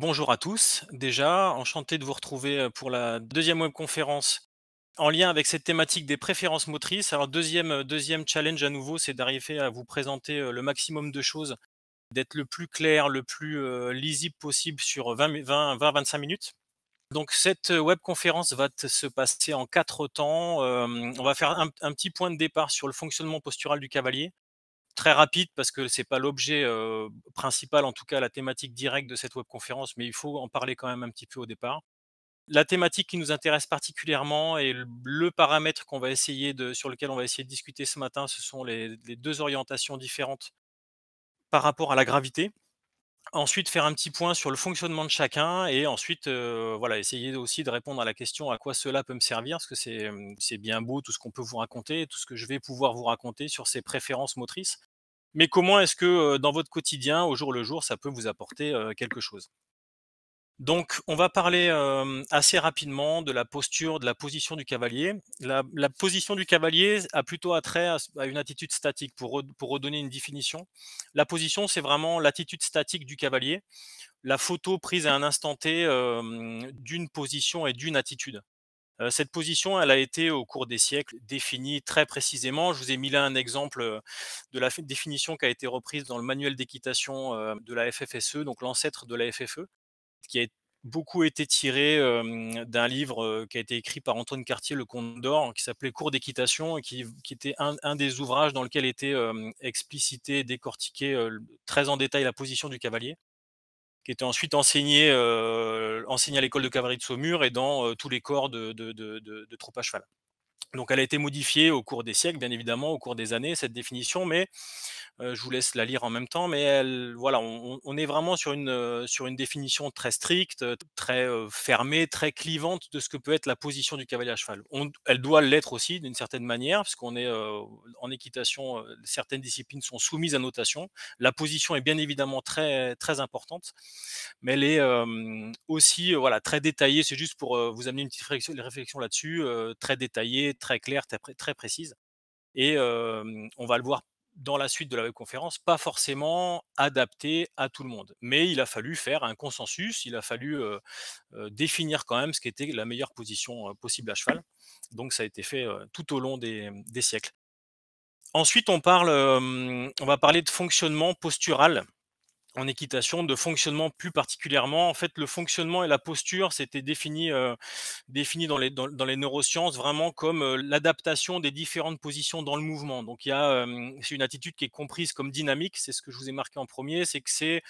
Bonjour à tous. Déjà, enchanté de vous retrouver euh, pour la deuxième webconférence en lien avec cette thématique des préférences motrices. Alors, deuxième, euh, deuxième challenge à nouveau, c'est d'arriver à vous présenter euh, le maximum de choses, d'être le plus clair, le plus lisible possible sur 20-25 minutes. Donc, cette webconférence va se passer en quatre temps. on va faire un petit point de départ sur le fonctionnement postural du cavalier très rapide parce que c'est pas l'objet principal, en tout cas la thématique directe de cette webconférence, mais il faut en parler quand même un petit peu au départ. La thématique qui nous intéresse particulièrement et le paramètre qu'on va essayer de, sur lequel on va essayer de discuter ce matin, ce sont les, deux orientations différentes par rapport à la gravité. Ensuite, faire un petit point sur le fonctionnement de chacun et ensuite, voilà, essayer aussi de répondre à la question à quoi cela peut me servir, parce que mmh, c'est bien beau tout ce qu'on peut vous raconter, tout ce que je vais pouvoir vous raconter sur ces préférences motrices mais comment est-ce que dans votre quotidien, au jour le jour, ça peut vous apporter quelque chose donc, on va parler assez rapidement de la posture, de la position du cavalier. La, position du cavalier a plutôt attrait à, à une attitude statique, pour, redonner une définition. La position, c'est vraiment l'attitude statique du cavalier, la photo prise à un instant T d'une position et d'une attitude cette position, elle a été au cours des siècles définie très précisément. Je vous ai mis là un exemple de la définition qui a été reprise dans le manuel d'équitation de la FFSE, donc l'ancêtre de la FFE, qui a beaucoup été tiré d'un livre qui a été écrit par Antoine Cartier, Le Comte d'Or, qui s'appelait Cours d'équitation et qui, était un, des ouvrages dans lequel était explicité, décortiqué très en détail la position du cavalier était ensuite euh, enseigné, à l'école de cavalerie de Saumur et dans euh, tous les corps de, de troupes à cheval. Donc elle a été modifiée au cours des siècles, bien évidemment, au cours des années, cette définition, mais euh, je vous laisse la lire en même temps, mais elle, voilà, on, est vraiment sur une, euh, sur une définition très stricte, euh, très fermée, très clivante de ce que peut être la position du cavalier à cheval. elle doit l'être aussi d'une certaine manière, puisqu'on est en équitation, certaines disciplines sont soumises à notation. La position est bien évidemment très, très importante, mais elle est aussi voilà, très détaillée, c'est juste pour vous amener une petite réflexion là-dessus, très détaillée, très claire, très, précise. Et on va le voir dans la suite de la webconférence, pas forcément adapté à tout le monde. Mais il a fallu faire un consensus, il a fallu définir quand même ce qui était la meilleure position possible à cheval. Donc ça a été fait tout au long des, mmh, des siècles. Ensuite, on, parle, on va parler de fonctionnement postural en équitation, de fonctionnement plus particulièrement. En fait, le fonctionnement et la posture, c'était défini, euh, défini dans, les, dans, dans, les neurosciences vraiment comme euh, l'adaptation des différentes positions dans le mouvement. Donc, il y a, c'est une attitude qui est comprise comme dynamique, c'est ce que je vous ai marqué en premier, c'est que c'est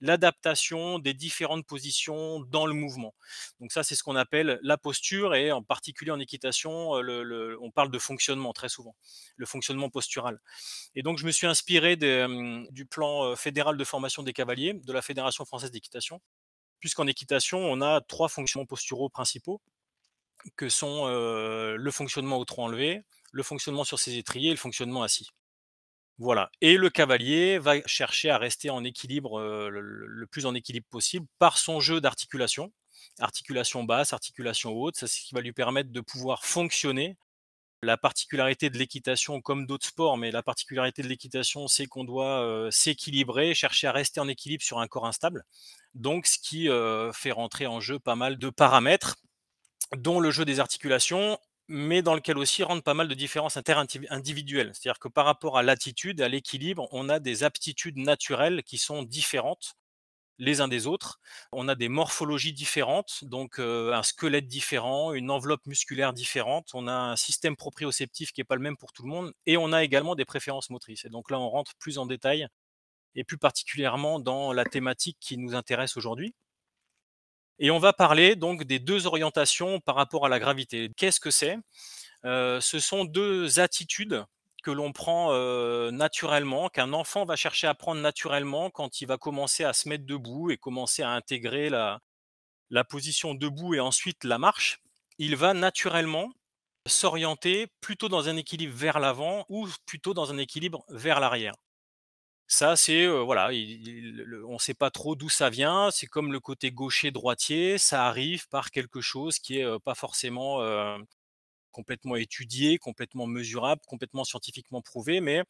l'adaptation des différentes positions dans le mouvement. Donc, ça, c'est ce qu'on appelle la posture et en particulier en équitation, euh, le, on parle de fonctionnement très souvent, le fonctionnement postural. Et donc, je me suis inspiré du plan fédéral de formation des cavalier de la Fédération française d'équitation, puisqu'en équitation, on a trois fonctionnements posturaux principaux, que sont euh, le fonctionnement au tronc enlevé, le fonctionnement sur ses étriers et le fonctionnement assis. Voilà. Et le cavalier va chercher à rester en équilibre, euh, le, plus en équilibre possible, par son jeu d'articulation, articulation basse, articulation haute, c'est ce qui va lui permettre de pouvoir fonctionner la particularité de l'équitation, comme d'autres sports, mais la particularité de l'équitation, c'est qu'on doit euh, s'équilibrer, chercher à rester en équilibre sur un corps instable. Donc, ce qui euh, fait rentrer en jeu pas mal de paramètres, dont le jeu des articulations, mais dans lequel aussi rentrent pas mal de différences individuelles C'est-à-dire que par rapport à l'attitude, à l'équilibre, on a des aptitudes naturelles qui sont différentes les uns des autres. On a des morphologies différentes, donc euh, un squelette différent, une enveloppe musculaire différente, on a un système proprioceptif qui n'est pas le même pour tout le monde, et on a également des préférences motrices. Et donc là, on rentre plus en détail, et plus particulièrement dans la thématique qui nous intéresse aujourd'hui. Et on va parler donc des deux orientations par rapport à la gravité. Qu'est-ce que c'est euh, Ce sont deux attitudes que l'on prend naturellement, qu'un enfant va chercher à prendre naturellement quand il va commencer à se mettre debout et commencer à intégrer la, position debout et ensuite la marche, il va naturellement s'orienter plutôt dans un équilibre vers l'avant ou plutôt dans un équilibre vers l'arrière. Ça, c'est voilà, on ne sait pas trop d'où ça vient. C'est comme le côté gaucher droitier, ça arrive par quelque chose qui est pas forcément complètement étudié, complètement mesurable, complètement scientifiquement prouvé, mais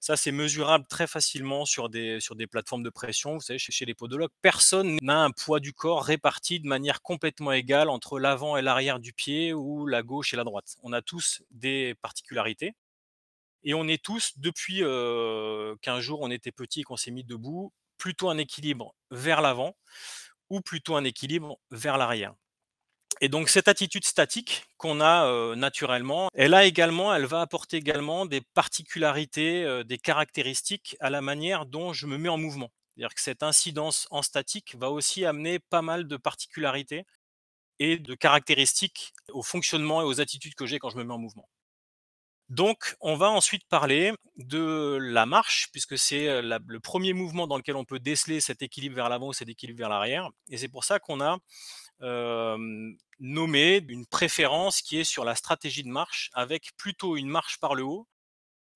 ça, c'est mesurable très facilement sur des, sur des plateformes de pression. Vous savez, chez, les podologues, personne n'a un poids du corps réparti de manière complètement égale entre l'avant et l'arrière du pied ou la gauche et la droite. On a tous des particularités. Et on est tous, depuis euh, qu'un jour on était petit et qu'on s'est mis debout, plutôt un équilibre vers l'avant ou plutôt un équilibre vers l'arrière. Et donc cette attitude statique qu'on a euh, naturellement, elle a également, elle va apporter également des particularités, euh, des caractéristiques à la manière dont je me mets en mouvement. C'est-à-dire que cette incidence en statique va aussi amener pas mal de particularités et de caractéristiques au fonctionnement et aux attitudes que j'ai quand je me mets en mouvement. Donc, on va ensuite parler de la marche, puisque c'est euh, le premier mouvement dans lequel on peut déceler cet équilibre vers l'avant ou cet équilibre vers l'arrière. Et c'est pour ça qu'on a nommer une préférence qui est sur la stratégie de marche avec plutôt une marche par le haut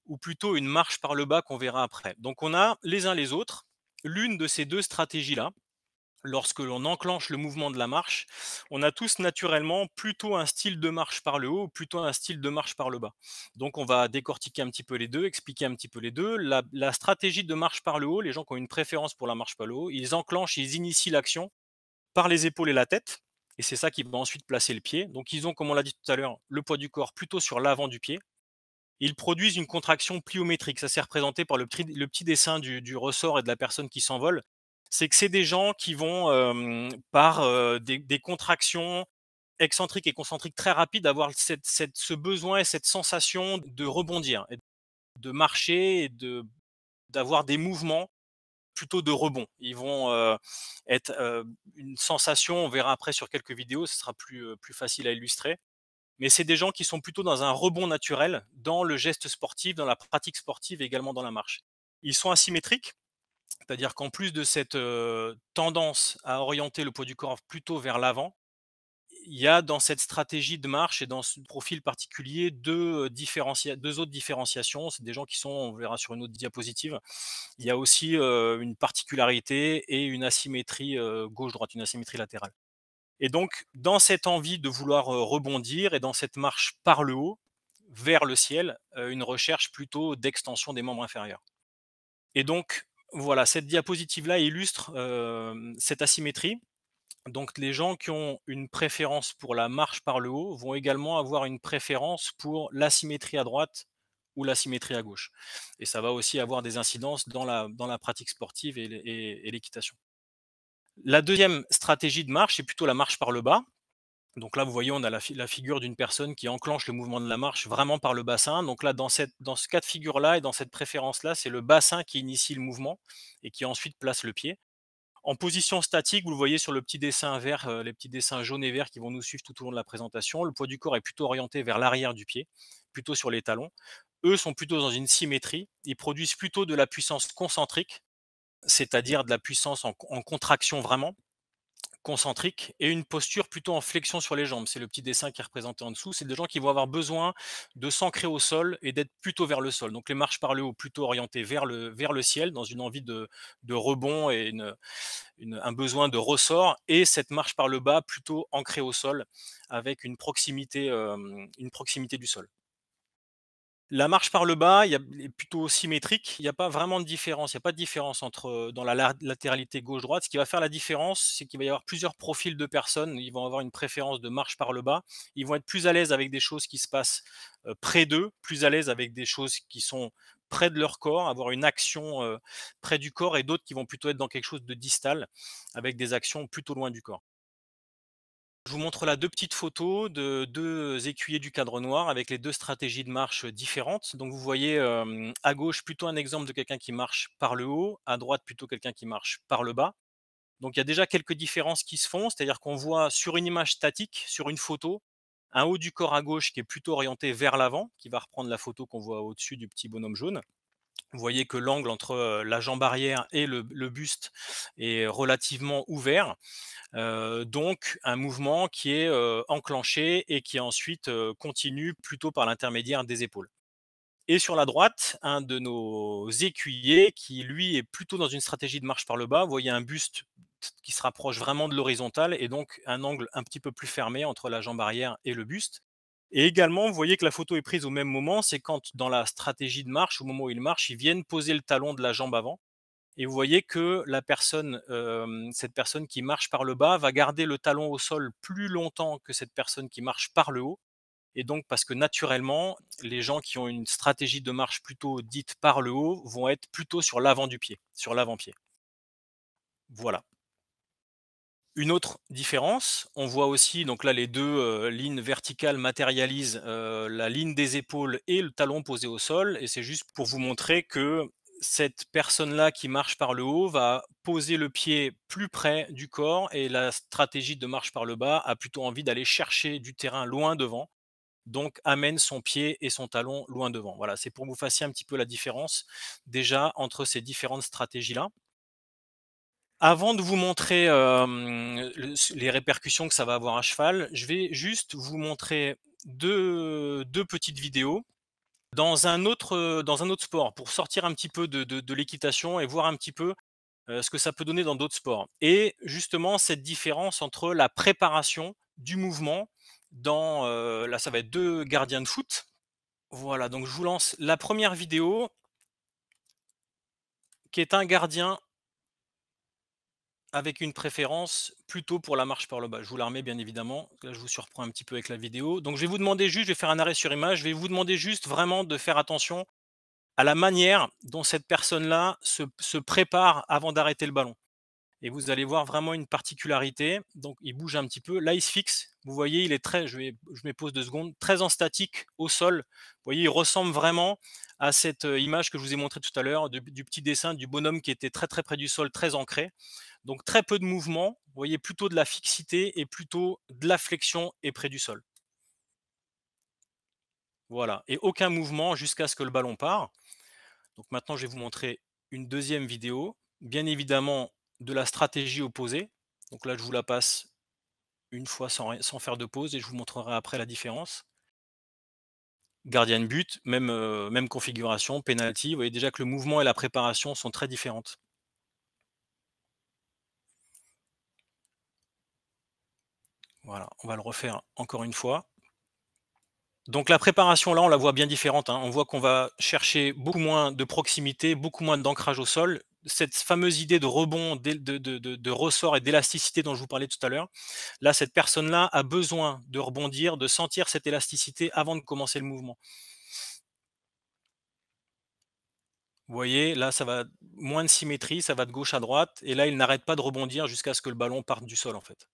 ou plutôt une marche par le bas qu'on verra après. Donc on a les uns les autres l'une de ces deux stratégies-là. Lorsque l'on enclenche le mouvement de la marche, on a tous naturellement plutôt un style de marche par le haut ou plutôt un style de marche par le bas. Donc on va décortiquer un petit peu les deux, expliquer un petit peu les deux. La, la stratégie de marche par le haut, les gens qui ont une préférence pour la marche par le haut, ils enclenchent, ils initient l'action les épaules et la tête. Et c'est ça qui va ensuite placer le pied. Donc ils ont, comme on l'a dit tout à l'heure, le poids du corps plutôt sur l'avant du pied. Ils produisent une contraction pliométrique. Ça s'est représenté par le petit, dessin du, ressort et de la personne qui s'envole. C'est que c'est des gens qui vont, par des, contractions excentriques et concentriques très rapides, avoir ce besoin et cette sensation de rebondir, de marcher et de, d'avoir des mouvements plutôt de rebond. Ils vont euh, être euh, une sensation, on verra après sur quelques vidéos, ce sera plus, euh, plus facile à illustrer. Mais c'est des gens qui sont plutôt dans un rebond naturel, dans le geste sportif, dans la pratique sportive et également dans la marche. Ils sont asymétriques, c'est-à-dire qu'en plus de cette tendance à orienter le poids du corps plutôt vers l'avant, il y a dans cette stratégie de marche et dans ce profil particulier deux, deux autres différenciations. C'est des gens qui sont, on verra sur une autre diapositive, il y a aussi une particularité et une asymétrie gauche-droite, une asymétrie latérale. Et donc, dans cette envie de vouloir rebondir et dans cette marche par le haut, vers le ciel, une recherche plutôt d'extension des membres inférieurs. Et donc, voilà, cette diapositive-là illustre cette asymétrie donc les gens qui ont une préférence pour la marche par le haut vont également avoir une préférence pour l'asymétrie à droite ou l'asymétrie à gauche. Et ça va aussi avoir des incidences dans la, pratique sportive et, l'équitation. La deuxième stratégie de marche est plutôt la marche par le bas. Donc là, vous voyez, on a la, figure d'une personne qui enclenche le mouvement de la marche vraiment par le bassin. Donc là, dans, dans ce cas de figure-là et dans cette préférence-là, c'est le bassin qui initie le mouvement et qui ensuite place le pied en position statique, vous le voyez sur le petit dessin vert, euh, les petits dessins jaunes et verts qui vont nous suivre tout au long de la présentation. Le poids du corps est plutôt orienté vers l'arrière du pied, plutôt sur les talons. Eux sont plutôt dans une symétrie. Ils produisent plutôt de la puissance concentrique, c'est-à-dire de la puissance en contraction vraiment, concentrique et une posture plutôt en flexion sur les jambes. C'est le petit dessin qui est représenté en dessous. C'est des gens qui vont avoir besoin de s'ancrer au sol et d'être plutôt vers le sol. Donc les marches par le haut plutôt orientées vers le, vers le ciel dans une envie de, rebond et un besoin de ressort et cette marche par le bas plutôt ancrée au sol avec une proximité, euh, une proximité du sol. La marche par le bas il est plutôt symétrique. Il n'y a pas vraiment de différence. Il n'y a pas de différence entre dans la latéralité gauche-droite. Ce qui va faire la différence, c'est qu'il va y avoir plusieurs profils de personnes. Ils vont avoir une préférence de marche par le bas. Ils vont être plus à l'aise avec des choses qui se passent près d'eux, plus à l'aise avec des choses qui sont près de leur corps, avoir une action près du corps et d'autres qui vont plutôt être dans quelque chose de distal avec des actions plutôt loin du corps. Je vous montre là deux petites photos de deux écuyers du cadre noir avec les deux stratégies de marche différentes. Donc vous voyez à gauche plutôt un exemple de quelqu'un qui marche par le haut, à droite plutôt quelqu'un qui marche par le bas. Donc il y a déjà quelques différences qui se font, c'est-à-dire qu'on voit sur une image statique, sur une photo, un haut du corps à gauche qui est plutôt orienté vers l'avant, qui va reprendre la photo qu'on voit au-dessus du petit bonhomme jaune. Vous voyez que l'angle entre la jambe arrière et le, buste est relativement ouvert. donc un mouvement qui est enclenché et qui ensuite continue plutôt par l'intermédiaire des épaules. Et sur la droite, un de nos écuyers qui lui est plutôt dans une stratégie de marche par le bas. Vous voyez un buste qui se rapproche vraiment de l'horizontale et donc un angle un petit peu plus fermé entre la jambe arrière et le buste. Et également, vous voyez que la photo est prise au même moment, c'est quand dans la stratégie de marche, au moment où il marche, ils viennent poser le talon de la jambe avant. Et vous voyez que la personne, euh, cette personne qui marche par le bas va garder le talon au sol plus longtemps que cette personne qui marche par le haut. Et donc, parce que naturellement, les gens qui ont une stratégie de marche plutôt dite par le haut vont être plutôt sur l'avant du pied, sur l'avant-pied. Voilà. Une autre différence, on voit aussi, donc là les deux euh, lignes verticales matérialisent euh, la ligne des épaules et le talon posé au sol, et c'est juste pour vous montrer que cette personne-là qui marche par le haut va poser le pied plus près du corps, et la stratégie de marche par le bas a plutôt envie d'aller chercher du terrain loin devant, donc amène son pied et son talon loin devant. Voilà, c'est pour vous fassiez un petit peu la différence déjà entre ces différentes stratégies-là. Avant de vous montrer les répercussions que ça va avoir à cheval, je vais juste vous montrer deux, petites vidéos dans un, autre, dans un autre sport pour sortir un petit peu de, l'équitation et voir un petit peu ce que ça peut donner dans d'autres sports. Et justement, cette différence entre la préparation du mouvement dans, là, ça va être deux gardiens de foot. Voilà, donc je vous lance la première vidéo qui est un gardien avec une préférence plutôt pour la marche par le bas. Je vous la remets bien évidemment. Là, je vous surprends un petit peu avec la vidéo. Donc, je vais vous demander juste, je vais faire un arrêt sur image, je vais vous demander juste vraiment de faire attention à la manière dont cette personne-là se, se prépare avant d'arrêter le ballon et vous allez voir vraiment une particularité. Donc il bouge un petit peu. Là, il se fixe. Vous voyez, il est très, je, vais, je pose deux secondes, très en statique au sol. Vous voyez, il ressemble vraiment à cette euh, image que je vous ai montrée tout à l'heure du, petit dessin du bonhomme qui était très très près du sol, très ancré. Donc très peu de mouvement. Vous voyez plutôt de la fixité et plutôt de la flexion et près du sol. Voilà, et aucun mouvement jusqu'à ce que le ballon part. Donc maintenant, je vais vous montrer une deuxième vidéo. Bien évidemment, de la stratégie opposée. Donc là, je vous la passe une fois sans, faire de pause et je vous montrerai après la différence. Gardien de but, même, euh, même configuration, penalty. Vous voyez déjà que le mouvement et la préparation sont très différentes. Voilà, on va le refaire encore une fois. Donc la préparation, là, on la voit bien différente. Hein. On voit qu'on va chercher beaucoup moins de proximité, beaucoup moins d'ancrage au sol, cette fameuse idée de rebond, de, ressort et d'élasticité dont je vous parlais tout à l'heure, là, cette personne-là a besoin de rebondir, de sentir cette élasticité avant de commencer le mouvement. Vous voyez, là, ça va moins de symétrie, ça va de gauche à droite, et là, il n'arrête pas de rebondir jusqu'à ce que le ballon parte du sol, en fait.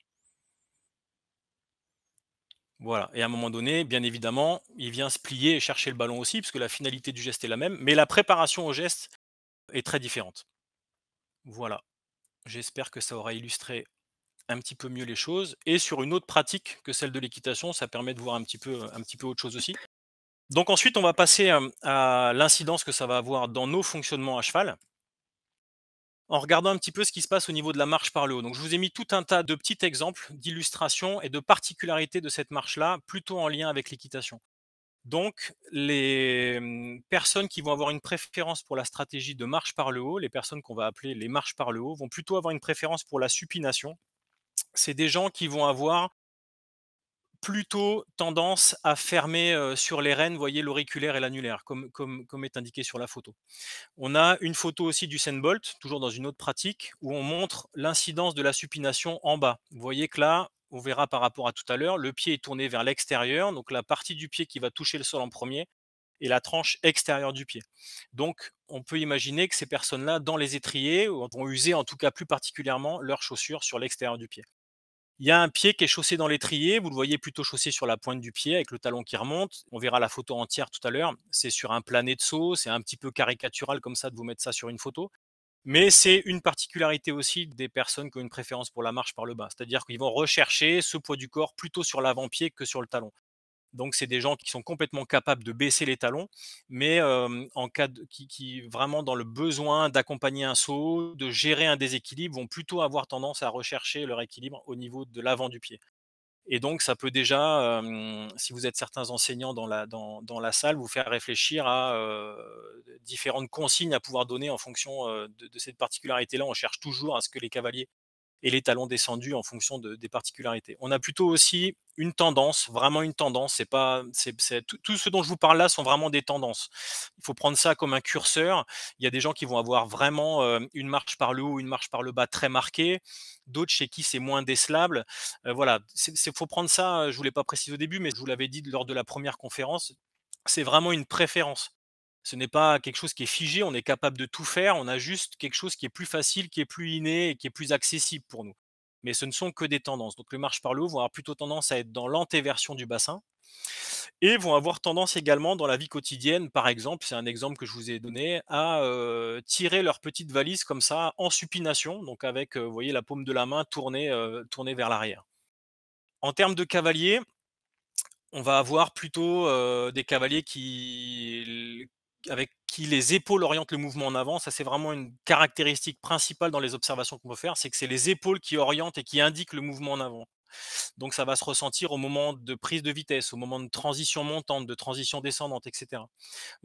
Voilà. Et à un moment donné, bien évidemment, il vient se plier et chercher le ballon aussi, puisque la finalité du geste est la même, mais la préparation au geste est très différente. Voilà. J'espère que ça aura illustré un petit peu mieux les choses. Et sur une autre pratique que celle de l'équitation, ça permet de voir un petit peu, un peu autre chose aussi. Donc ensuite, on va passer euh, à l'incidence que ça va avoir dans nos fonctionnements à cheval, en regardant un petit peu ce qui se passe au niveau de la marche par le haut. Donc je vous ai mis tout un tas de petits exemples d'illustrations et de particularités de cette marche-là, plutôt en lien avec l'équitation. Donc, les mmh, personnes qui vont avoir une préférence pour la stratégie de marche par le haut, les personnes qu'on va appeler les marches par le haut, vont plutôt avoir une préférence pour la supination. C'est des gens qui vont avoir plutôt tendance à fermer euh, sur les rênes, voyez l'auriculaire et l'annulaire, comme, comme, est indiqué sur la photo. On a une photo aussi du Sandbolt, toujours dans une autre pratique, où on montre l'incidence de la supination en bas. Vous voyez que là, on verra par rapport à tout à l'heure, le pied est tourné vers l'extérieur, donc la partie du pied qui va toucher le sol en premier et la tranche extérieure du pied. Donc, on peut imaginer que ces personnes-là, dans les étriers, vont user en tout cas plus particulièrement leurs chaussures sur l'extérieur du pied. Il y a un pied qui est chaussé dans l'étrier, vous le voyez plutôt chaussé sur la pointe du pied avec le talon qui remonte. On verra la photo entière tout à l'heure. C'est sur un plané de saut, c'est un petit peu caricatural comme ça de vous mettre ça sur une photo. Mais c'est une particularité aussi des personnes qui ont une préférence pour la marche par le bas, c'est-à-dire qu'ils vont rechercher ce poids du corps plutôt sur l'avant-pied que sur le talon. Donc c'est des gens qui sont complètement capables de baisser les talons, mais en cas qui, vraiment dans le besoin d'accompagner un saut, de gérer un déséquilibre, vont plutôt avoir tendance à rechercher leur équilibre au niveau de l'avant du pied. Et donc, ça peut déjà, si vous êtes certains enseignants dans la, dans, dans la salle, vous faire réfléchir à différentes consignes à pouvoir donner en fonction de, cette particularité-là. On cherche toujours à ce que les cavaliers et les talons descendus en fonction des particularités. On a plutôt aussi une tendance, vraiment une tendance. C'est pas, c'est, tout, ce dont je vous parle là sont vraiment des tendances. Il faut prendre ça comme un curseur. Il y a des gens qui vont avoir vraiment euh, une marche par le haut, une marche par le bas très marquée. D'autres chez qui c'est moins décelable. Euh, voilà, il faut prendre ça. Je voulais pas préciser au début, mais je vous l'avais dit lors de la première conférence. C'est vraiment une préférence ce n'est pas quelque chose qui est figé, on est capable de tout faire, on a juste quelque chose qui est plus facile, qui est plus inné et qui est plus accessible pour nous. Mais ce ne sont que des tendances. Donc les marches par le haut vont avoir plutôt tendance à être dans l'antéversion du bassin et vont avoir tendance également dans la vie quotidienne, par exemple, c'est un exemple que je vous ai donné, à tirer leur petite valise comme ça en supination, donc avec, voyez, la paume de la main tournée, vers l'arrière. En termes de cavaliers, on va avoir plutôt des cavaliers qui, avec qui les épaules orientent le mouvement en avant. Ça, c'est vraiment une caractéristique principale dans les observations qu'on peut faire, c'est que c'est les épaules qui orientent et qui indiquent le mouvement en avant. Donc ça va se ressentir au moment de prise de vitesse, au moment de transition montante, de transition descendante, etc. vont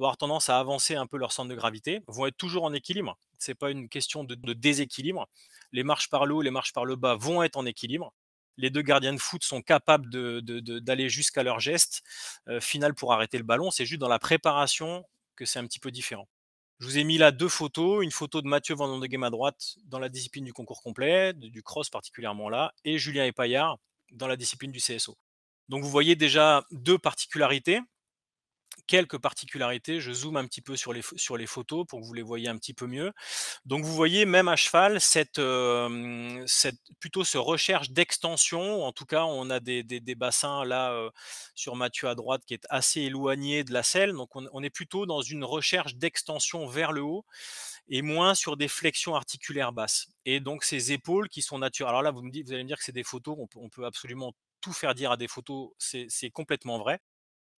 avoir tendance à avancer un peu leur centre de gravité, vont être toujours en équilibre. Ce n'est pas une question de, déséquilibre. Les marches par le haut, les marches par le bas vont être en équilibre. Les deux gardiens de foot sont capables d'aller jusqu'à leur geste euh, final pour arrêter le ballon. C'est juste dans la préparation c'est un petit peu différent. Je vous ai mis là deux photos, une photo de Mathieu de Game à droite dans la discipline du concours complet, du cross particulièrement là, et Julien Epaillard dans la discipline du CSO. Donc vous voyez déjà deux particularités quelques particularités. Je zoome un petit peu sur les, sur les photos pour que vous les voyez un petit peu mieux. Donc vous voyez même à cheval cette, cette plutôt ce recherche d'extension. En tout cas, on a des, des, bassins là sur Mathieu à droite qui est assez éloigné de la selle. Donc on, est plutôt dans une recherche d'extension vers le haut et moins sur des flexions articulaires basses. Et donc ces épaules qui sont naturelles. Alors là, vous, me dites, vous allez me dire que c'est des photos, on peut absolument tout faire dire à des photos, c'est complètement vrai.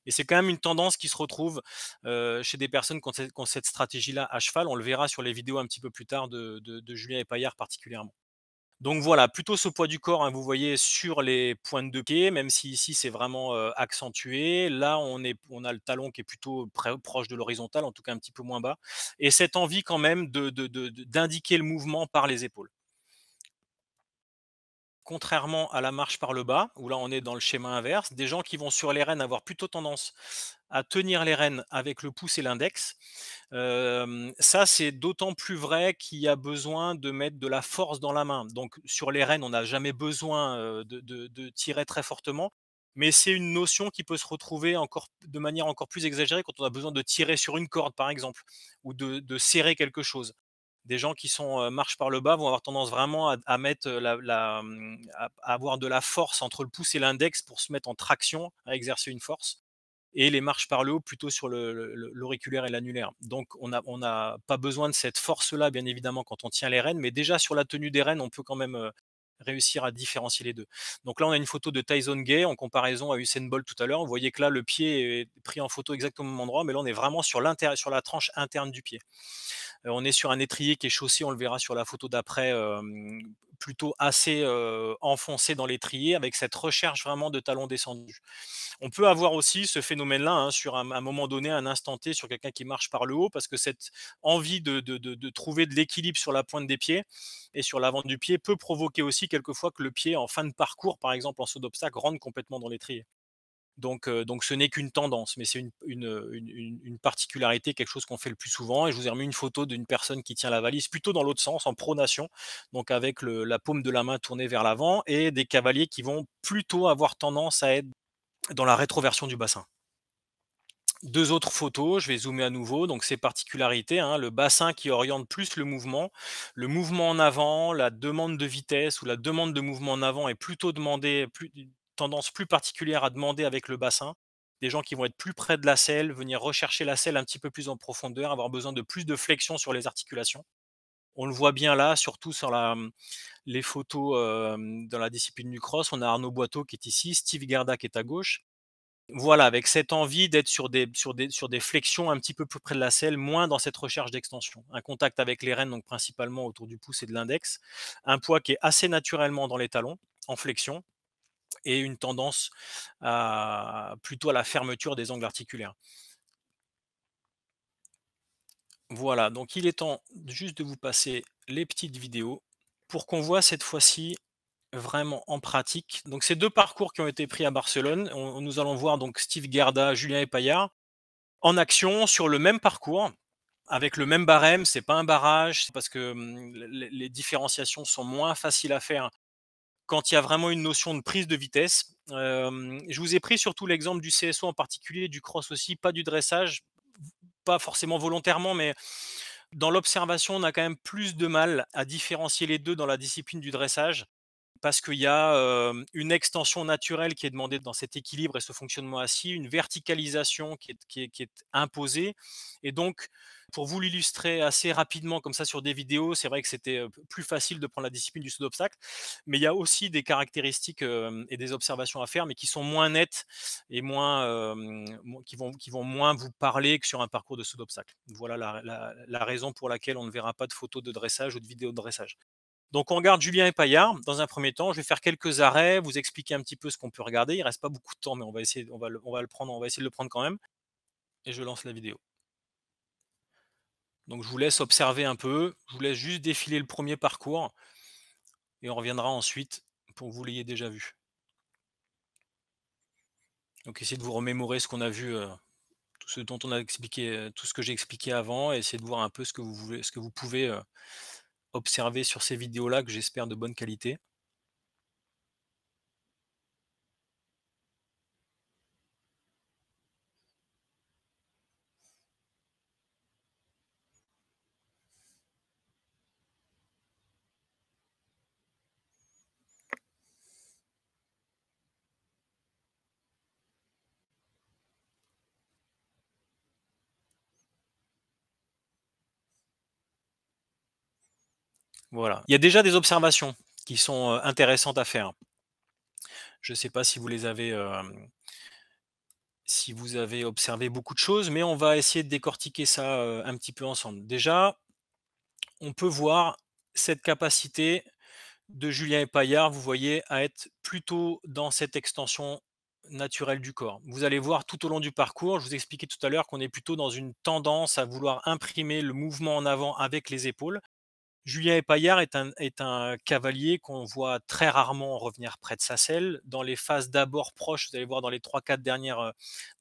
Et c'est quand même une tendance qui se retrouve chez des personnes qui ont cette, stratégie-là à cheval. On le verra sur les vidéos un petit peu plus tard de, Julien et Paillard particulièrement. Donc voilà, plutôt ce poids du corps, hein, vous voyez sur les pointes de pied, même si ici c'est vraiment accentué. Là, on, est, on, a le talon qui est plutôt proche de l'horizontale, en tout cas un petit peu moins bas. Et cette envie quand même d'indiquer le mouvement par les épaules contrairement à la marche par le bas, où là on est dans le schéma inverse, des gens qui vont sur les rênes avoir plutôt tendance à tenir les rênes avec le pouce et l'index. ça, c'est d'autant plus vrai qu'il y a besoin de mettre de la force dans la main. Donc sur les rênes, on n'a jamais besoin de, tirer très fortement mais c'est une notion qui peut se retrouver encore de manière encore plus exagérée quand on a besoin de tirer sur une corde, par exemple, ou de serrer quelque chose des gens qui sont marche par le bas vont avoir tendance vraiment à, mettre la, mmh, avoir de la force entre le pouce et l'index pour se mettre en traction à exercer une force et les marches par le haut plutôt sur l'auriculaire et l'annulaire. Donc on n'a on pas besoin de cette force-là, bien évidemment, quand on tient les rênes, mais déjà sur la tenue des rênes, on peut quand même réussir à différencier les deux. Donc là, on a une photo de Tyson Gay en comparaison à Usain Bolt tout à l'heure. Vous voyez que là, le pied est pris en photo exactement au même endroit, mais là, on est vraiment sur, sur la tranche interne du pied. Euh, on est sur un étrier qui est chaussé, on le verra sur la photo d'après, euh, plutôt assez enfoncé dans l'étrier avec cette recherche vraiment de talons descendus. On peut avoir aussi ce phénomène-là hein, sur un, moment donné, un instant T, sur quelqu'un qui marche par le haut, parce que cette envie de, de trouver de l'équilibre sur la pointe des pieds et sur l'avant du pied peut provoquer aussi quelquefois que le pied en fin de parcours, par exemple en saut d'obstacle, rentre complètement dans l'étrier. Donc, ce n'est qu'une tendance, mais c'est une, particularité, quelque chose qu'on fait le plus souvent. Et je vous ai remis une photo d'une personne qui tient la valise plutôt dans l'autre sens, en pronation, donc avec la paume de la main tournée vers l'avant, et des cavaliers qui vont plutôt avoir tendance à être dans la rétroversion du bassin. Deux autres photos, je vais zoomer à nouveau, donc ces particularités, hein, le bassin qui oriente plus le mouvement, le mouvement en avant, la demande de vitesse ou la demande de mouvement en avant est plutôt demandée, tendance plus particulière à demander avec le bassin, des gens qui vont être plus près de la selle, venir rechercher la selle un petit peu plus en profondeur, avoir besoin de plus de flexion sur les articulations. On le voit bien là, surtout sur la, mmh, les photos dans la discipline du cross. On a Arnaud Boiteau qui est ici, Steve Garda qui est à gauche. Voilà, avec cette envie d'être sur des, sur, des, sur des flexions un petit peu plus près de la selle, moins dans cette recherche d'extension. Un contact avec les rênes, donc principalement autour du pouce et de l'index. Un poids qui est assez naturellement dans les talons, en flexion, et une tendance plutôt à la fermeture des angles articulaires. Voilà, donc il est temps juste de vous passer les petites vidéos pour qu'on voit cette fois-ci vraiment en pratique. Donc ces deux parcours qui ont été pris à Barcelone, nous allons voir donc Steve Garda, Julien et Payard en action sur le même parcours avec le même barème, c'est pas un barrage, c'est parce que hum, les différenciations sont moins faciles à faire quand il y a vraiment une notion de prise de vitesse. je vous ai pris surtout l'exemple du CSO en particulier, du cross aussi, pas du dressage, pas forcément volontairement, mais dans l'observation, on a quand même plus de mal à différencier les deux dans la discipline du dressage parce qu'il y a une extension naturelle qui est demandée dans cet équilibre et ce fonctionnement assis, une verticalisation qui est, imposée. Et donc, pour vous l'illustrer assez rapidement comme ça sur des vidéos, c'est vrai que c'était plus facile de prendre la discipline du saut d'obstacle, mais il y a aussi des caractéristiques et des observations à faire, mais qui sont moins nettes et moins, qui, vont, moins vous parler que sur un parcours de saut d'obstacle. Voilà la raison pour laquelle on ne verra pas de photos de dressage ou de vidéos de dressage. Donc on regarde Julien et Paillard dans un premier temps. Je vais faire quelques arrêts, vous expliquer un petit peu ce qu'on peut regarder. Il reste pas beaucoup de temps, mais on va essayer, on va, prendre, on va essayer de le prendre quand même. Et je lance la vidéo. Donc je vous laisse observer un peu. Je vous laisse juste défiler le premier parcours et on reviendra ensuite pour que vous l'ayez déjà vu. Donc essayez de vous remémorer ce qu'on a vu, euh, tout ce dont on a expliqué, euh, tout ce que j'ai expliqué avant, et essayez de voir un peu ce que vous voulez, ce que vous pouvez. Euh, observer sur ces vidéos-là que j'espère de bonne qualité. Voilà. Il y a déjà des observations qui sont euh, intéressantes à faire. Je ne sais pas si vous les avez, euh, si vous avez observé beaucoup de choses, mais on va essayer de décortiquer ça euh, un petit peu ensemble. Déjà, on peut voir cette capacité de Julien et Paillard, vous voyez, à être plutôt dans cette extension naturelle du corps. Vous allez voir tout au long du parcours, je vous expliquais tout à l'heure qu'on est plutôt dans une tendance à vouloir imprimer le mouvement en avant avec les épaules. Julien Epaillard est un, est un cavalier qu'on voit très rarement revenir près de sa selle. Dans les phases d'abord proches, vous allez voir dans les 3-4 dernières, euh,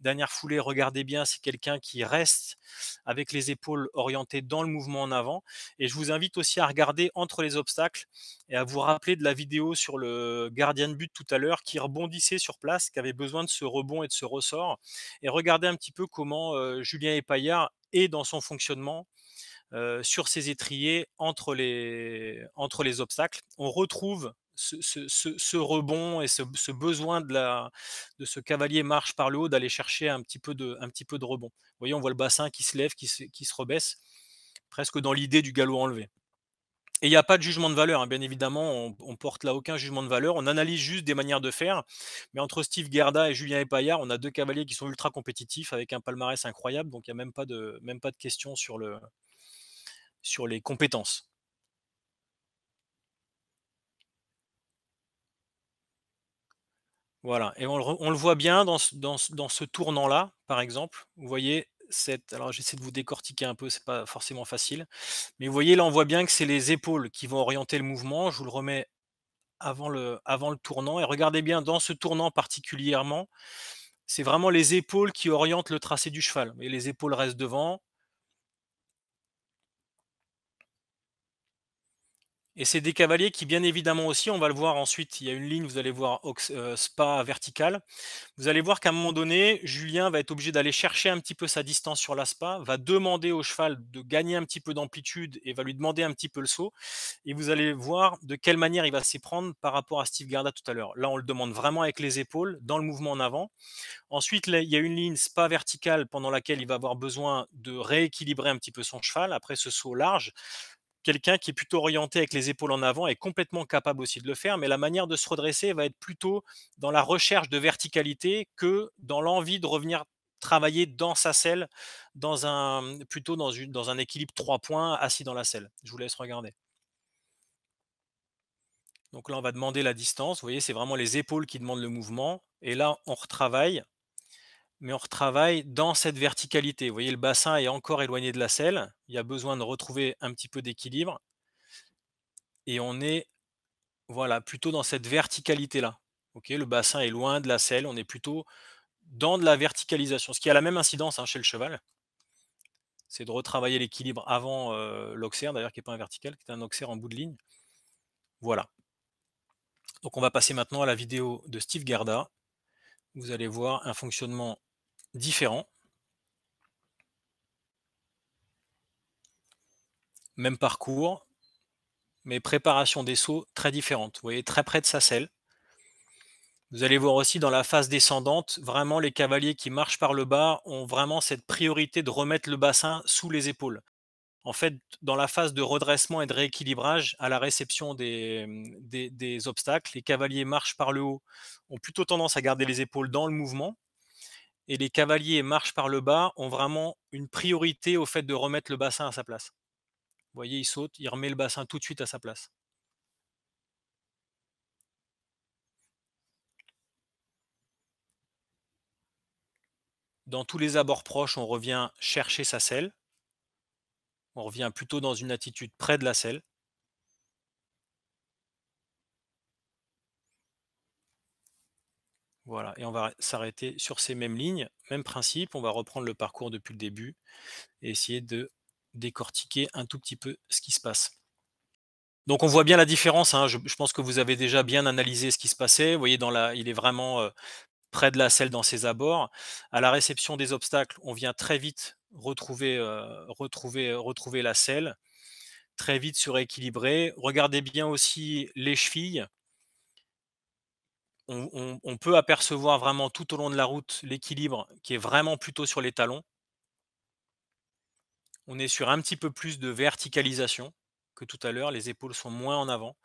dernières foulées, regardez bien, c'est quelqu'un qui reste avec les épaules orientées dans le mouvement en avant. Et je vous invite aussi à regarder entre les obstacles et à vous rappeler de la vidéo sur le gardien de but tout à l'heure qui rebondissait sur place, qui avait besoin de ce rebond et de ce ressort. Et regardez un petit peu comment euh, Julien Epaillard est dans son fonctionnement euh, sur ces étriers entre les, obstacles. On retrouve ce, rebond et ce, besoin de, ce cavalier marche par le haut d'aller chercher un petit, peu de, rebond. Vous voyez, on voit le bassin qui se lève, qui se, rebaisse, presque dans l'idée du galop enlevé. Et il n'y a pas de jugement de valeur, hein. bien évidemment, on, porte là aucun jugement de valeur, on analyse juste des manières de faire. Mais entre Steve Gerda et Julien Epaillard, on a deux cavaliers qui sont ultra compétitifs avec un palmarès incroyable, donc il n'y a même pas de, même pas de question sur le, sur les compétences. Voilà, et on le, voit bien dans ce, dans tournant-là, par exemple. Vous voyez cette. Alors j'essaie de vous décortiquer un peu, c'est pas forcément facile. Mais vous voyez, là, on voit bien que c'est les épaules qui vont orienter le mouvement. Je vous le remets avant le, avant le tournant. Et regardez bien, dans ce tournant particulièrement, c'est vraiment les épaules qui orientent le tracé du cheval. Et les épaules restent devant, Et c'est des cavaliers qui, bien évidemment aussi, on va le voir ensuite, il y a une ligne, vous allez voir euh, Spa verticale. Vous allez voir qu'à un moment donné, Julien va être obligé d'aller chercher un petit peu sa distance sur la Spa, va demander au cheval de gagner un petit peu d'amplitude et va lui demander un petit peu le saut. Et vous allez voir de quelle manière il va s'y prendre par rapport à Steve Garda tout à l'heure. Là, on le demande vraiment avec les épaules, dans le mouvement en avant. Ensuite, il y a une ligne Spa verticale pendant laquelle il va avoir besoin de rééquilibrer un petit peu son cheval après ce saut large quelqu'un qui est plutôt orienté avec les épaules en avant est complètement capable aussi de le faire, mais la manière de se redresser va être plutôt dans la recherche de verticalité que dans l'envie de revenir travailler dans sa selle, dans un, plutôt dans, une, dans un équilibre trois points assis dans la selle. Je vous laisse regarder. Donc là, on va demander la distance. Vous voyez, c'est vraiment les épaules qui demandent le mouvement. Et là, on retravaille mais on retravaille dans cette verticalité. Vous voyez, le bassin est encore éloigné de la selle. Il y a besoin de retrouver un petit peu d'équilibre. Et on est voilà, plutôt dans cette verticalité-là. le bassin est loin de la selle. On est plutôt dans de la verticalisation, ce qui a la même incidence hein, chez le cheval. C'est de retravailler l'équilibre avant euh, l'oxer, d'ailleurs, qui n'est pas un vertical, qui est un auxerre en bout de ligne. Voilà. Donc on va passer maintenant à la vidéo de Steve Garda. Vous allez voir un fonctionnement différents. Même parcours, mais préparation des sauts très différente. Vous voyez, très près de sa selle. Vous allez voir aussi dans la phase descendante, vraiment les cavaliers qui marchent par le bas ont vraiment cette priorité de remettre le bassin sous les épaules. En fait, dans la phase de redressement et de rééquilibrage, à la réception des, des, des obstacles, les cavaliers marchent par le haut, ont plutôt tendance à garder les épaules dans le mouvement, et les cavaliers marchent par le bas ont vraiment une priorité au fait de remettre le bassin à sa place. Vous voyez, il saute, il remet le bassin tout de suite à sa place. Dans tous les abords proches, on revient chercher sa selle. On revient plutôt dans une attitude près de la selle. Voilà, et on va s'arrêter sur ces mêmes lignes, même principe, on va reprendre le parcours depuis le début et essayer de décortiquer un tout petit peu ce qui se passe. Donc on voit bien la différence, hein, je, pense que vous avez déjà bien analysé ce qui se passait, vous voyez, dans la, il est vraiment euh, près de la selle dans ses abords. À la réception des obstacles, on vient très vite retrouver, euh, retrouver, retrouver la selle, très vite rééquilibrer. Regardez bien aussi les chevilles, on, peut apercevoir vraiment tout au long de la route l'équilibre qui est vraiment plutôt sur les talons. On est sur un petit peu plus de verticalisation que tout à l'heure, les épaules sont moins en avant.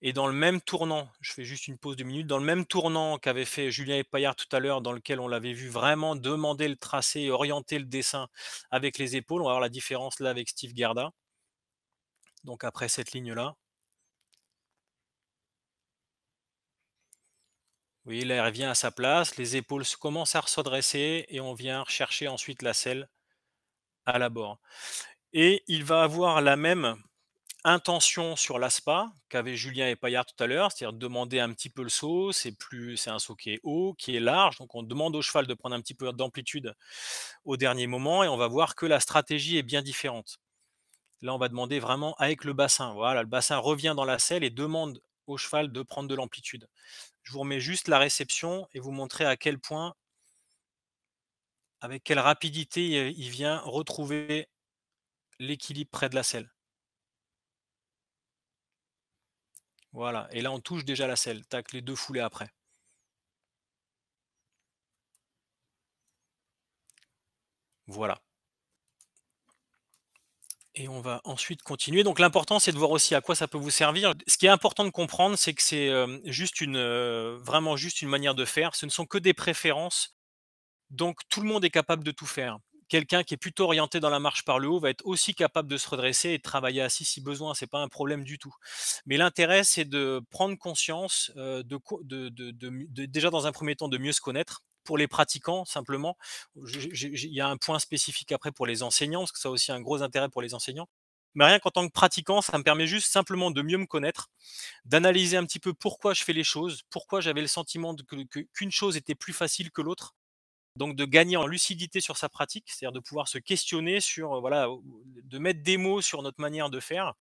Et dans le même tournant, je fais juste une pause de minute, dans le même tournant qu'avait fait Julien Epaillard tout à l'heure, dans lequel on l'avait vu vraiment demander le tracé et orienter le dessin avec les épaules, on va voir la différence là avec Steve Gerda. Donc après cette ligne-là, Vous voyez, revient à sa place, les épaules commencent à se redresser et on vient rechercher ensuite la selle à la bord. Et il va avoir la même intention sur l'ASPA qu'avait Julien et Payard tout à l'heure, c'est-à-dire demander un petit peu le saut, c'est plus c'est un saut qui est haut, qui est large, donc on demande au cheval de prendre un petit peu d'amplitude au dernier moment et on va voir que la stratégie est bien différente. Là, on va demander vraiment avec le bassin. Voilà, le bassin revient dans la selle et demande cheval de prendre de l'amplitude. Je vous remets juste la réception et vous montrer à quel point, avec quelle rapidité il vient retrouver l'équilibre près de la selle. Voilà, et là on touche déjà la selle, tac, les deux foulées après. Voilà et on va ensuite continuer. Donc l'important, c'est de voir aussi à quoi ça peut vous servir. Ce qui est important de comprendre, c'est que c'est euh, juste une, euh, vraiment juste une manière de faire. Ce ne sont que des préférences. Donc tout le monde est capable de tout faire. Quelqu'un qui est plutôt orienté dans la marche par le haut va être aussi capable de se redresser et de travailler assis si besoin. C'est pas un problème du tout. Mais l'intérêt, c'est de prendre conscience, euh, de, déjà dans un premier temps, de mieux se connaître pour les pratiquants simplement. Il y a un point spécifique après pour les enseignants, parce que ça aussi un gros intérêt pour les enseignants. Mais rien qu'en tant que pratiquant, ça me permet juste simplement de mieux me connaître, d'analyser un petit peu pourquoi je fais les choses, pourquoi j'avais le sentiment qu'une chose était plus facile que l'autre. Donc de gagner en lucidité sur sa pratique, c'est-à-dire de pouvoir se questionner sur, voilà, de mettre des mots sur notre manière de faire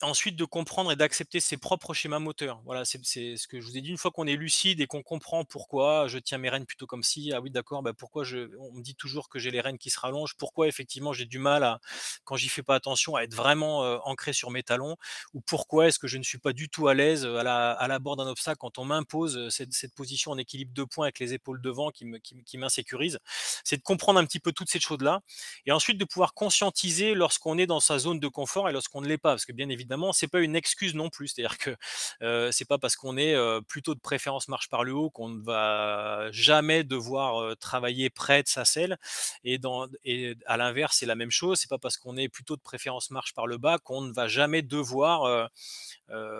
ensuite de comprendre et d'accepter ses propres schémas moteurs. Voilà, c'est ce que je vous ai dit. Une fois qu'on est lucide et qu'on comprend pourquoi je tiens mes rênes plutôt comme si, ah oui d'accord, bah, pourquoi je, on me dit toujours que j'ai les rênes qui se rallongent, pourquoi effectivement j'ai du mal à, quand j'y fais pas attention, à être vraiment euh, ancré sur mes talons, ou pourquoi est-ce que je ne suis pas du tout à l'aise euh, à la, à la bord d'un obstacle quand on m'impose euh, cette, cette, position en équilibre de points avec les épaules devant qui, me, qui m'insécurise. C'est de comprendre un petit peu toutes ces choses-là, et ensuite de pouvoir conscientiser lorsqu'on est dans sa zone de confort et lorsqu'on ne l'est pas, parce que bien évidemment évidemment, c'est pas une excuse non plus. C'est-à-dire que c'est pas parce qu'on est plutôt de préférence marche par le haut qu'on ne va jamais devoir travailler près de sa selle. Et, à l'inverse, c'est la même chose. C'est pas parce qu'on est plutôt de préférence marche par le bas qu'on ne va jamais devoir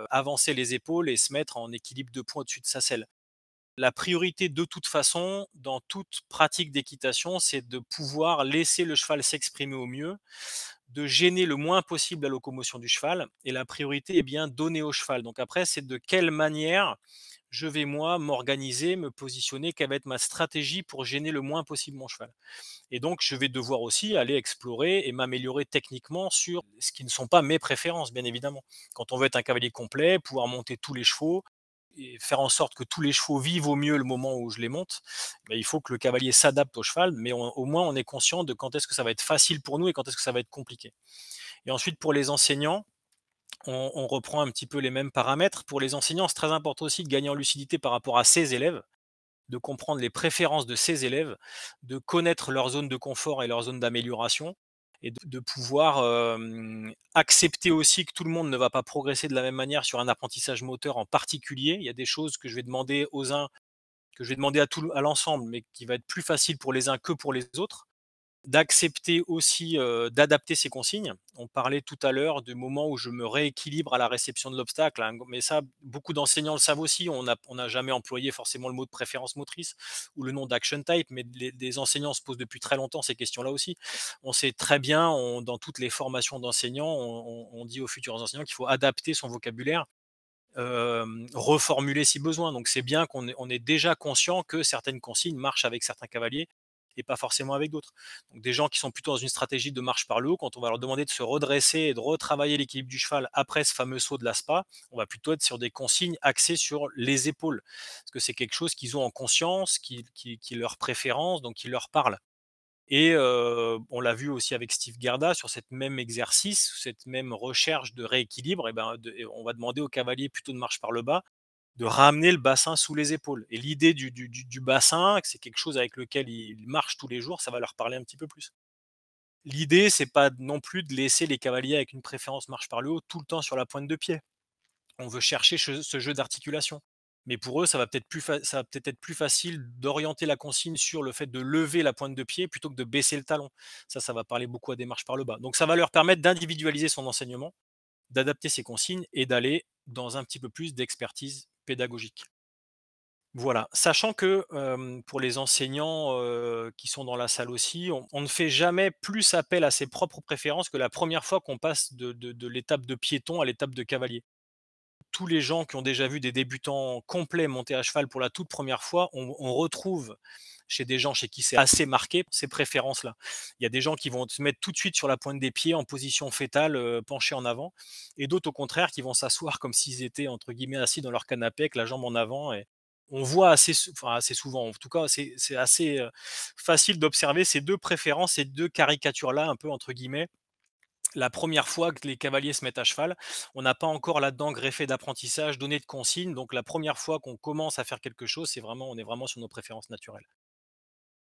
avancer les épaules et se mettre en équilibre de poids au-dessus de sa selle la priorité de toute façon dans toute pratique d'équitation, c'est de pouvoir laisser le cheval s'exprimer au mieux, de gêner le moins possible la locomotion du cheval. Et la priorité est eh bien donnée au cheval. Donc après, c'est de quelle manière je vais moi m'organiser, me positionner, quelle va être ma stratégie pour gêner le moins possible mon cheval. Et donc je vais devoir aussi aller explorer et m'améliorer techniquement sur ce qui ne sont pas mes préférences, bien évidemment. Quand on veut être un cavalier complet, pouvoir monter tous les chevaux, et faire en sorte que tous les chevaux vivent au mieux le moment où je les monte, il faut que le cavalier s'adapte au cheval, mais au moins on est conscient de quand est-ce que ça va être facile pour nous et quand est-ce que ça va être compliqué. Et ensuite, pour les enseignants, on, on reprend un petit peu les mêmes paramètres. Pour les enseignants, c'est très important aussi de gagner en lucidité par rapport à ses élèves de comprendre les préférences de ses élèves, de connaître leur zone de confort et leur zone d'amélioration, et de, pouvoir accepter aussi que tout le monde ne va pas progresser de la même manière sur un apprentissage moteur en particulier. Il y a des choses que je vais demander aux uns, que je vais demander à, tout, à l'ensemble, mais qui va être plus facile pour les uns que pour les autres d'accepter aussi d'adapter ses consignes. On parlait tout à l'heure du moment où je me rééquilibre à la réception de l'obstacle, hein, mais ça, beaucoup d'enseignants le savent aussi. On n'a jamais employé forcément le mot de préférence motrice ou le nom d'action type, mais les, enseignants se posent depuis très longtemps ces questions-là aussi. On sait très bien, dans toutes les formations d'enseignants, on, dit aux futurs enseignants qu'il faut adapter son vocabulaire reformuler si besoin. Donc c'est bien qu'on est déjà conscient que certaines consignes marchent avec certains cavaliers et pas forcément avec d'autres. Donc des gens qui sont plutôt dans une stratégie de marche par le haut, quand on va leur demander de se redresser et de retravailler l'équilibre du cheval après ce fameux saut de la spa, on va plutôt être sur des consignes axées sur les épaules, parce que c'est quelque chose qu'ils ont en conscience, qui, est leur préférence, donc qui leur parle. Et euh, on l'a vu aussi avec Steve Garda sur cette même exercice, cette même recherche de rééquilibre. Eh ben, et ben, on va demander aux cavaliers plutôt de marche par le bas de ramener le bassin sous les épaules. Et l'idée du, du, du, bassin, c'est quelque chose avec lequel ils marchent tous les jours, ça va leur parler un petit peu plus. L'idée, c'est pas non plus de laisser les cavaliers avec une préférence marche par le haut tout le temps sur la pointe de pied. On veut chercher ce jeu d'articulation. Mais pour eux, ça va peut-être plus, ça va peut -être, être plus facile d'orienter la consigne sur le fait de lever la pointe de pied plutôt que de baisser le talon. Ça, ça va parler beaucoup à des marches par le bas. Donc ça va leur permettre d'individualiser son enseignement, d'adapter ses consignes et d'aller dans un petit peu plus d'expertise pédagogique. Voilà, sachant que pour les enseignants qui sont dans la salle aussi, on, ne fait jamais plus appel à ses propres préférences que la première fois qu'on passe de l'étape de piéton à l'étape de cavalier tous les gens qui ont déjà vu des débutants complets monter à cheval pour la toute première fois, on, retrouve chez des gens chez qui c'est assez marqué ces préférences-là. Il y a des gens qui vont se mettre tout de suite sur la pointe des pieds en position fétale, penchée penchés en avant, et d'autres au contraire qui vont s'asseoir comme s'ils étaient entre guillemets assis dans leur canapé avec la jambe en avant. Et on voit assez, assez souvent, en tout cas c'est assez euh, facile d'observer ces deux préférences, ces deux caricatures-là un peu entre guillemets la première fois que les cavaliers se mettent à cheval. On n'a pas encore là-dedans greffé d'apprentissage, donné de consignes. Donc la première fois qu'on commence à faire quelque chose, c'est vraiment, on est vraiment sur nos préférences naturelles.